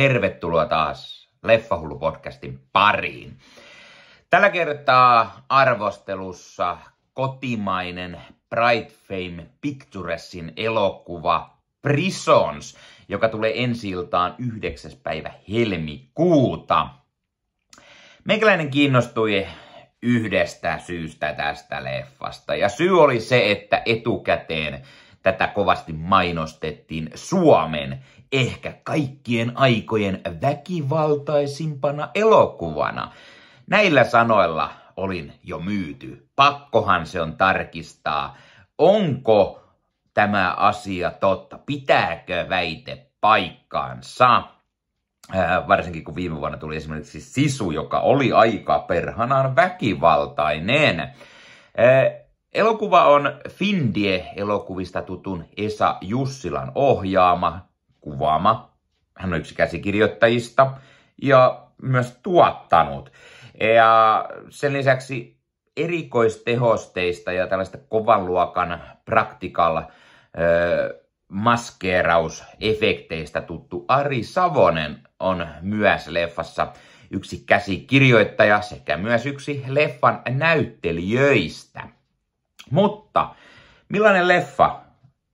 tervetuloa taas Leffahullu podcastin pariin. Tällä kertaa arvostelussa kotimainen Bright Fame Picturesin elokuva Prisons, joka tulee ensi iltaan 9. päivä helmikuuta. Meikäläinen kiinnostui yhdestä syystä tästä leffasta, ja syy oli se, että etukäteen – Tätä kovasti mainostettiin Suomen ehkä kaikkien aikojen väkivaltaisimpana elokuvana. Näillä sanoilla olin jo myyty. Pakkohan se on tarkistaa, onko tämä asia totta, pitääkö väite paikkaansa. Äh, varsinkin kun viime vuonna tuli esimerkiksi Sisu, joka oli aika perhanaan väkivaltainen. Äh, Elokuva on Findie-elokuvista tutun Esa Jussilan ohjaama, kuvaama. Hän on yksi käsikirjoittajista ja myös tuottanut. Ja sen lisäksi erikoistehosteista ja tällaista kovan luokan praktikalla maskeerausefekteistä tuttu Ari Savonen on myös leffassa yksi käsikirjoittaja sekä myös yksi leffan näyttelijöistä. Mutta millainen leffa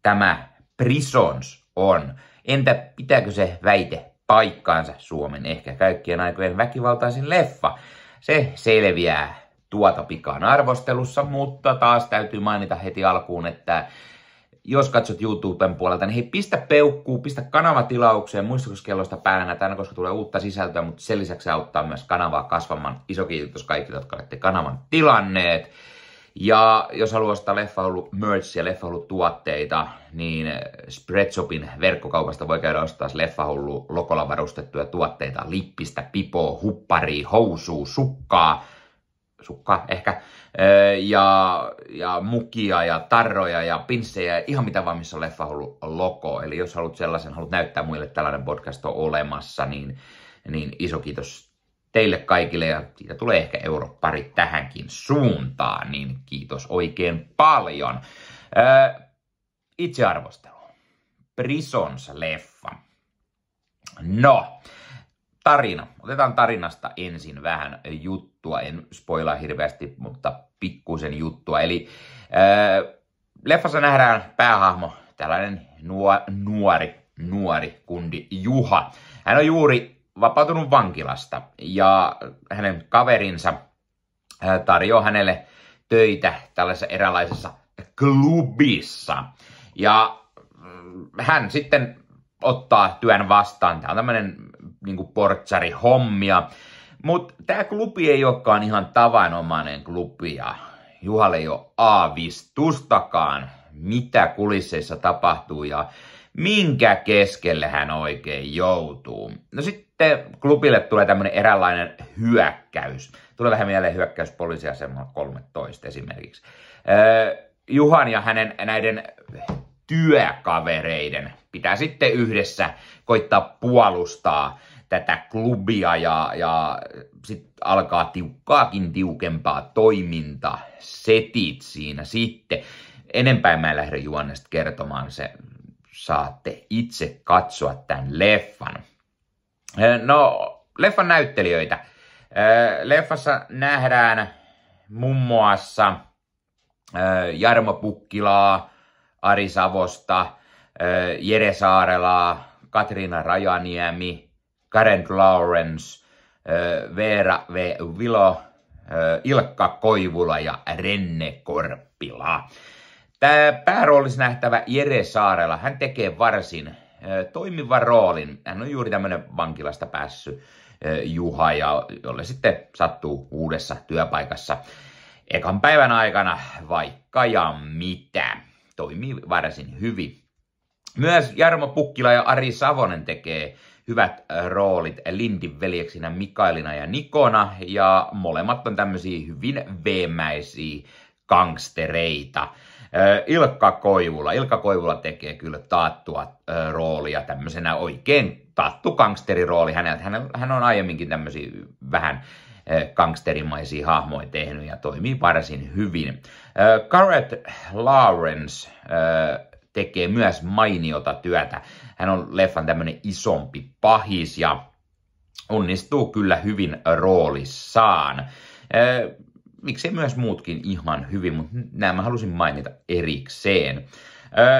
tämä Prisons on? Entä pitääkö se väite paikkaansa Suomen ehkä kaikkien aikojen väkivaltaisin leffa? Se selviää tuota pikaan arvostelussa, mutta taas täytyy mainita heti alkuun, että jos katsot YouTuben puolelta, niin hei, pistä peukkuu, pistä kanavatilaukseen, muistutuskellosta päällä aina, koska tulee uutta sisältöä, mutta sen lisäksi se auttaa myös kanavaa kasvamaan. Iso kiitos kaikille, jotka olette kanavan tilanneet. Ja jos haluaa ostaa leffahullu merch ja leffahullu tuotteita, niin Spreadshopin verkkokaupasta voi käydä ostaa leffahullu lokolla varustettuja tuotteita. Lippistä, pipoa, huppari, housuu, sukkaa, sukkaa ehkä, ja, ja mukia ja tarroja ja pinssejä, ihan mitä vaan, missä on leffahullu loko. Eli jos haluat sellaisen, haluat näyttää muille, että tällainen podcast on olemassa, niin, niin iso kiitos teille kaikille ja siitä tulee ehkä europari tähänkin suuntaan, niin kiitos oikein paljon. Öö, itsearvostelu. Prisons-leffa. No, tarina. Otetaan tarinasta ensin vähän juttua. En spoilaa hirveästi, mutta pikkuisen juttua. Eli öö, leffassa nähdään päähahmo, tällainen nuori, nuori kundi Juha. Hän on juuri vapautunut vankilasta ja hänen kaverinsa tarjoaa hänelle töitä tällaisessa eräänlaisessa klubissa. Ja mm, hän sitten ottaa työn vastaan. Tämä on tämmöinen niin portsari hommia. Mutta tämä klubi ei olekaan ihan tavanomainen klubi ja Juhalle ei ole aavistustakaan, mitä kulisseissa tapahtuu ja minkä keskelle hän oikein joutuu. No sit sitten klubille tulee tämmöinen eräänlainen hyökkäys. Tulee vähän mieleen hyökkäys poliisiasemalla 13 esimerkiksi. Juhan ja hänen näiden työkavereiden pitää sitten yhdessä koittaa puolustaa tätä klubia ja, ja sitten alkaa tiukkaakin tiukempaa toiminta setit siinä sitten. Enempää mä en lähde juonesta kertomaan, se saatte itse katsoa tämän leffan. No, leffan näyttelijöitä. Leffassa nähdään muun muassa Jarmo Pukkilaa, Ari Savosta, Jere Saarelaa, Katriina Rajaniemi, Karen Lawrence, Veera V. Vilo, Ilkka Koivula ja Renne Korppila. Tämä pääroolissa nähtävä Jere Saarela, hän tekee varsin Eh, toimivan roolin. Hän on juuri tämmöinen vankilasta päässyt eh, Juha, ja jolle sitten sattuu uudessa työpaikassa ekan päivän aikana vaikka ja mitä. Toimii varsin hyvin. Myös Jarmo Pukkila ja Ari Savonen tekee hyvät eh, roolit Lindin veljeksinä Mikaelina ja Nikona, ja molemmat on tämmöisiä hyvin veemäisiä gangstereita. Ilkka Koivula. Ilkka Koivula tekee kyllä taattua roolia tämmöisenä oikein taattu gangsterirooli Häneltä, hän on aiemminkin tämmöisiä vähän gangsterimaisia hahmoja tehnyt ja toimii varsin hyvin. Garrett Lawrence tekee myös mainiota työtä. Hän on leffan tämmöinen isompi pahis ja onnistuu kyllä hyvin roolissaan miksei myös muutkin ihan hyvin, mutta nämä mä halusin mainita erikseen.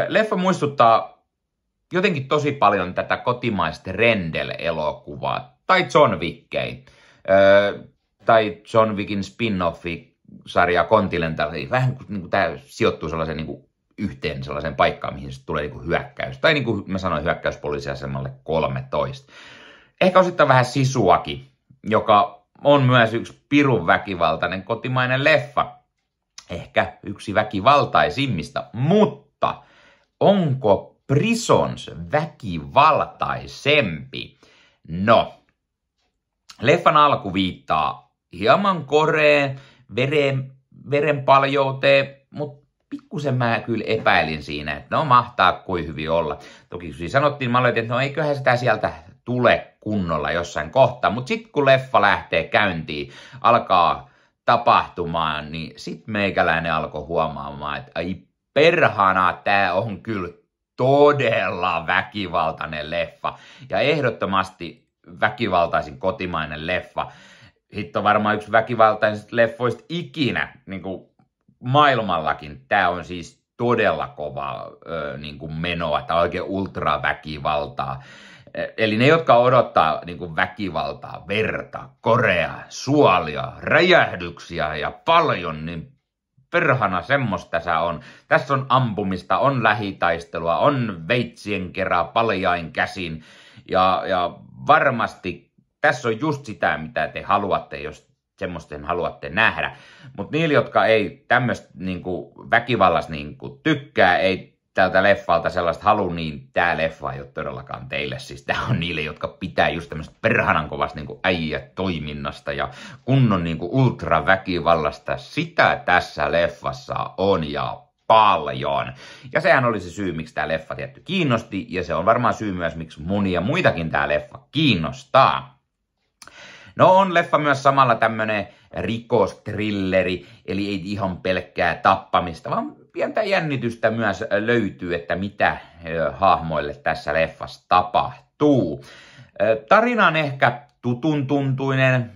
Leffa muistuttaa jotenkin tosi paljon tätä kotimaista Rendel-elokuvaa, tai John Wickei, tai John Wickin spin-offi sarja Continental, vähän niin kuin niin tämä sijoittuu sellaisen niin kuin yhteen sellaiseen paikkaan, mihin se tulee niin kuin hyökkäys. Tai niin kuin mä sanoin, hyökkäys poliisiasemalle 13. Ehkä osittain vähän sisuakin, joka on myös yksi pirun väkivaltainen kotimainen leffa. Ehkä yksi väkivaltaisimmista, mutta onko Prisons väkivaltaisempi? No, leffan alku viittaa hieman koreen, veren, veren paljouteen, mutta pikkusen mä kyllä epäilin siinä, että no mahtaa kuin hyvin olla. Toki kun sanottiin, mä olin, että no eiköhän sitä sieltä tule kunnolla jossain kohtaa. Mutta sitten kun leffa lähtee käyntiin, alkaa tapahtumaan, niin sitten meikäläinen alkoi huomaamaan, että ai perhana, tämä on kyllä todella väkivaltainen leffa. Ja ehdottomasti väkivaltaisin kotimainen leffa. Hitto varmaan yksi väkivaltaisista leffoista ikinä niin kuin maailmallakin. Tämä on siis todella kova ö, niin kuin menoa, tämä on oikein ultraväkivaltaa. Eli ne, jotka odottaa niin kuin väkivaltaa, verta, korea, suolia, räjähdyksiä ja paljon, niin perhana semmoista tässä on. Tässä on ampumista, on lähitaistelua, on veitsien kerää paljain käsin ja, ja varmasti tässä on just sitä, mitä te haluatte, jos semmoisten haluatte nähdä. Mutta niillä, jotka ei tämmöistä niinku, väkivallasta niinku, tykkää, ei tältä leffalta sellaista halu, niin tämä leffa ei ole todellakaan teille. Siis tämä on niille, jotka pitää just tämmöistä perhanan kovasta niin äijä toiminnasta ja kunnon niin ultraväkivallasta. Sitä tässä leffassa on ja paljon. Ja sehän oli se syy, miksi tämä leffa tietty kiinnosti, ja se on varmaan syy myös, miksi monia muitakin tämä leffa kiinnostaa. No on leffa myös samalla tämmönen rikostrilleri, eli ei ihan pelkkää tappamista, vaan pientä jännitystä myös löytyy, että mitä hahmoille tässä leffassa tapahtuu. Tarina on ehkä tutun tuntuinen,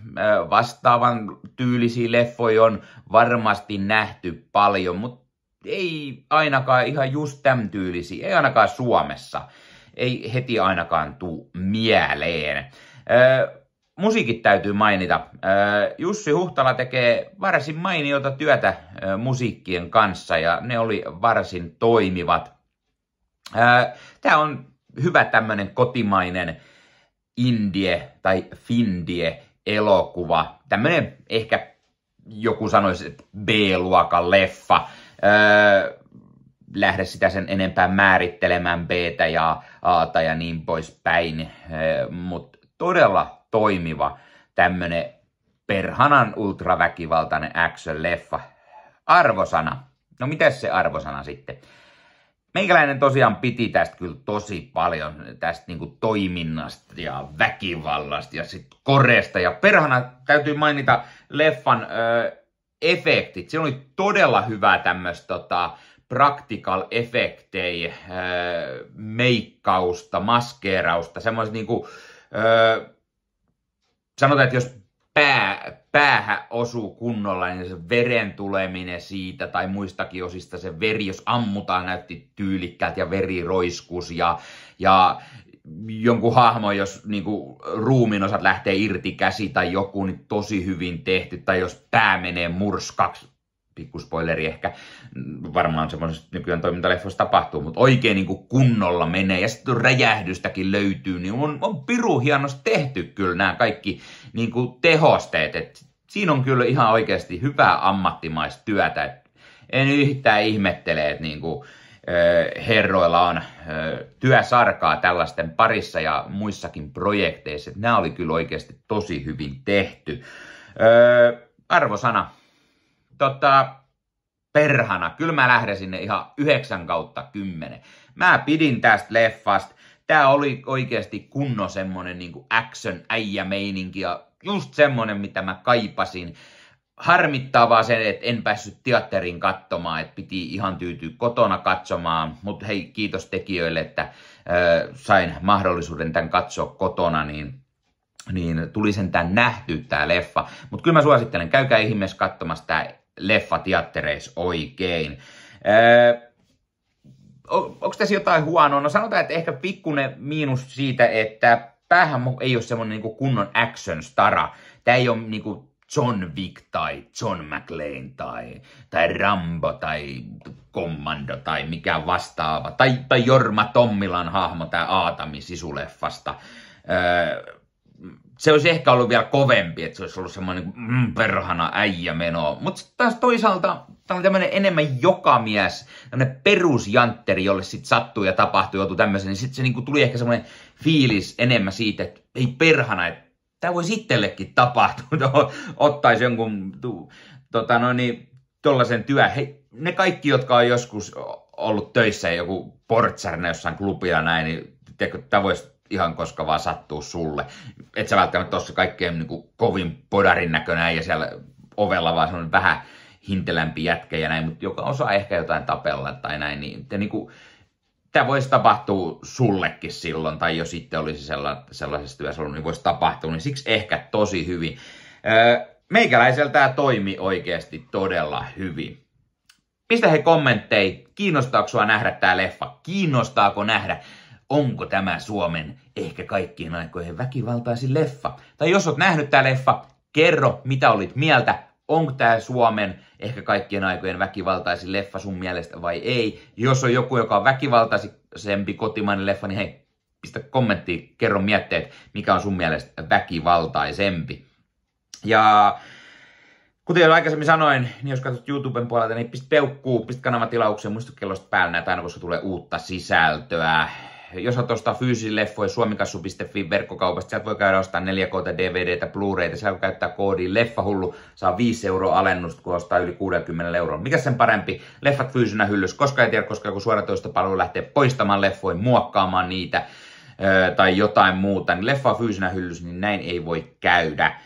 vastaavan tyylisiä leffoja on varmasti nähty paljon, mutta ei ainakaan ihan just tämän tyylisiä, ei ainakaan Suomessa. Ei heti ainakaan tuu mieleen musiikit täytyy mainita. Jussi Huhtala tekee varsin mainiota työtä musiikkien kanssa ja ne oli varsin toimivat. Tämä on hyvä tämmöinen kotimainen indie tai findie elokuva. Tämmöinen ehkä joku sanoisi, että B-luokan leffa. Lähde sitä sen enempää määrittelemään b ja a ja niin poispäin, mutta todella toimiva tämmönen perhanan ultraväkivaltainen action-leffa. Arvosana. No mitä se arvosana sitten? Meikäläinen tosiaan piti tästä kyllä tosi paljon, tästä niinku toiminnasta ja väkivallasta ja sit koreesta. Ja perhana täytyy mainita leffan ö, efektit. Se oli todella hyvä tämmöistä tota, practical efektejä, meikkausta, maskeerausta, semmoista niinku, ö, sanotaan, että jos pää, päähä osuu kunnolla, niin se veren tuleminen siitä tai muistakin osista se veri, jos ammutaan, näytti tyylikkäät ja veriroiskus ja, ja jonkun hahmo, jos niin kuin, ruumin osat lähtee irti käsi tai joku, niin tosi hyvin tehty, tai jos pää menee murskaksi, pikku spoileri ehkä, mm, varmaan semmoisesta nykyään toimintaleffoissa tapahtuu, mutta oikein niin kuin kunnolla menee ja sitten räjähdystäkin löytyy, niin on, on piru hienosti tehty kyllä nämä kaikki niin kuin tehosteet, Et siinä on kyllä ihan oikeasti hyvää ammattimaistyötä, et en yhtään ihmettele, että niin kuin, herroilla on työsarkaa tällaisten parissa ja muissakin projekteissa. Nämä oli kyllä oikeasti tosi hyvin tehty. Arvosana tota, perhana, kyllä mä lähden sinne ihan 9 kautta 10. Mä pidin tästä leffasta. Tää oli oikeasti kunno semmonen niinku action meininki ja just semmonen, mitä mä kaipasin. Harmittaa vaan sen, että en päässyt teatterin katsomaan, että piti ihan tyytyä kotona katsomaan, mutta hei, kiitos tekijöille, että äh, sain mahdollisuuden tämän katsoa kotona, niin niin tuli sentään nähty tämä leffa. Mutta kyllä mä suosittelen, käykää ihmeessä katsomassa tämä leffateattereissa oikein. Öö, onko tässä jotain huonoa? No sanotaan, että ehkä pikkuinen miinus siitä, että päähän ei ole semmoinen niin kunnon action stara. Tämä ei ole niin kuin John Wick tai John McLean tai, tai Rambo tai commando tai mikä vastaava. Tai, tai Jorma Tommilan hahmo, tämä Aatami sisuleffasta. Öö, se olisi ehkä ollut vielä kovempi, että se olisi ollut semmoinen niin mm, perhana äijä meno. Mutta sitten taas toisaalta tämä on tämmöinen enemmän joka mies, tämmöinen perusjantteri, jolle sitten sattuu ja tapahtuu joutuu tämmöisen, niin sitten se niinku tuli ehkä semmoinen fiilis enemmän siitä, että ei perhana, että tämä voisi itsellekin tapahtua, ottaisi jonkun tota no niin, tollaisen työ, He, ne kaikki, jotka on joskus ollut töissä joku portsarina jossain klubilla näin, niin tiedätkö, tämä voisi ihan koska vaan sattuu sulle. Et sä välttämättä ole kaikkein niin kuin, kovin podarin näköinen ja siellä ovella vaan semmoinen vähän hintelämpi jätkä ja näin, mutta joka osaa ehkä jotain tapella tai näin, niin, te, niin kuin, tämä voisi tapahtua sullekin silloin, tai jos sitten olisi sella, sellaisessa työssä ollut, niin voisi tapahtua, niin siksi ehkä tosi hyvin. Meikäläisellä tämä toimi oikeasti todella hyvin. Pistä he kommentteja, kiinnostaako sua nähdä tämä leffa, kiinnostaako nähdä onko tämä Suomen ehkä kaikkien aikojen väkivaltaisin leffa. Tai jos oot nähnyt tämä leffa, kerro mitä olit mieltä, onko tämä Suomen ehkä kaikkien aikojen väkivaltaisin leffa sun mielestä vai ei. Jos on joku, joka on väkivaltaisempi kotimainen leffa, niin hei, pistä kommentti, kerro mietteet, mikä on sun mielestä väkivaltaisempi. Ja Kuten jo aikaisemmin sanoin, niin jos katsot YouTuben puolelta, niin pistä peukkuu, pistä kanavatilaukseen, muista kellosta päällä näitä aina, koska tulee uutta sisältöä jos haluat ostaa fyysisiä leffoja suomikassu.fi verkkokaupasta, sieltä voi käydä ostaa 4K DVDtä, Blu-rayta, sieltä voi käyttää koodia leffahullu, saa 5 euroa alennusta, kun ostaa yli 60 euroa. Mikä sen parempi? Leffat fyysinä hyllys, koska ei tiedä, koska joku suoratoistopalvelu lähtee poistamaan leffoja, muokkaamaan niitä, tai jotain muuta, niin leffa on fyysinä hyllys, niin näin ei voi käydä.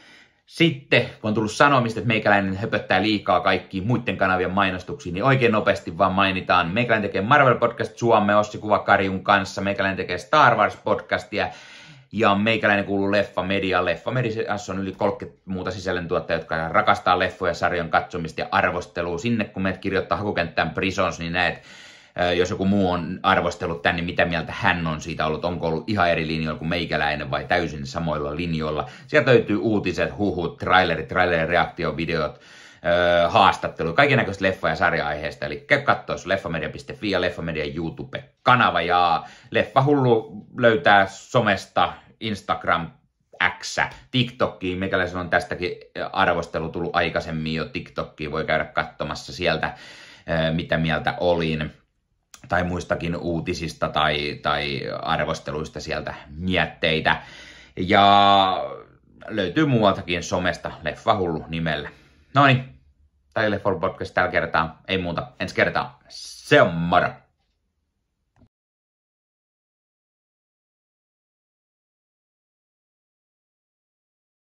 Sitten, kun on tullut sanomista, että meikäläinen höpöttää liikaa kaikkiin muiden kanavien mainostuksiin, niin oikein nopeasti vaan mainitaan. Meikäläinen tekee Marvel Podcast Suomea Ossi Kuvakarjun kanssa, meikäläinen tekee Star Wars Podcastia, ja meikäläinen kuuluu Leffa Media. Leffa Media on yli 30 muuta sisällöntuottajia, jotka rakastaa leffoja, sarjan katsomista ja arvostelua. Sinne kun menet kirjoittaa hakukenttään Prisons, niin näet Äh, jos joku muu on arvostellut tänne, mitä mieltä hän on siitä ollut, onko ollut ihan eri linjoilla kuin meikäläinen vai täysin samoilla linjoilla. Sieltä löytyy uutiset, huhut, trailerit, trailerireaktiovideot, äh, haastattelu, kaiken näköistä leffa- ja sarja-aiheesta. Eli käy katsoa leffamedia.fi ja Leffamedia YouTube-kanava. Ja Leffahullu löytää somesta Instagram, X, TikTokkiin, meikäläisen on tästäkin äh, arvostelu tullut aikaisemmin jo TikTokkiin, voi käydä katsomassa sieltä, mitä mieltä olin tai muistakin uutisista tai, tai arvosteluista sieltä mietteitä. Ja löytyy muualtakin somesta Leffahullu nimellä. No niin, tai Leffahullu podcast tällä kertaa. Ei muuta, ensi kertaa. Se on moro!